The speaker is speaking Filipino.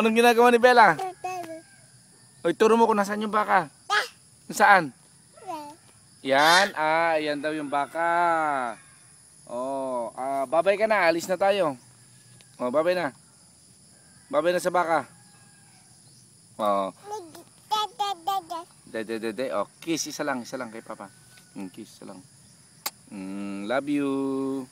Anong ginagawa ni Bella? Oy, turo mo kung nasaan yung baka. Ah! Saan? Yan, ah, yan daw yung baka. Oh, ah, babay ka na, alis na tayo. Oh, babay na. Babay na sa baka. Oh. Dede, dede, dede. de. Oh, kiss, isa lang, isa lang kay Papa. Mm, kiss, isa lang. Mm, love you.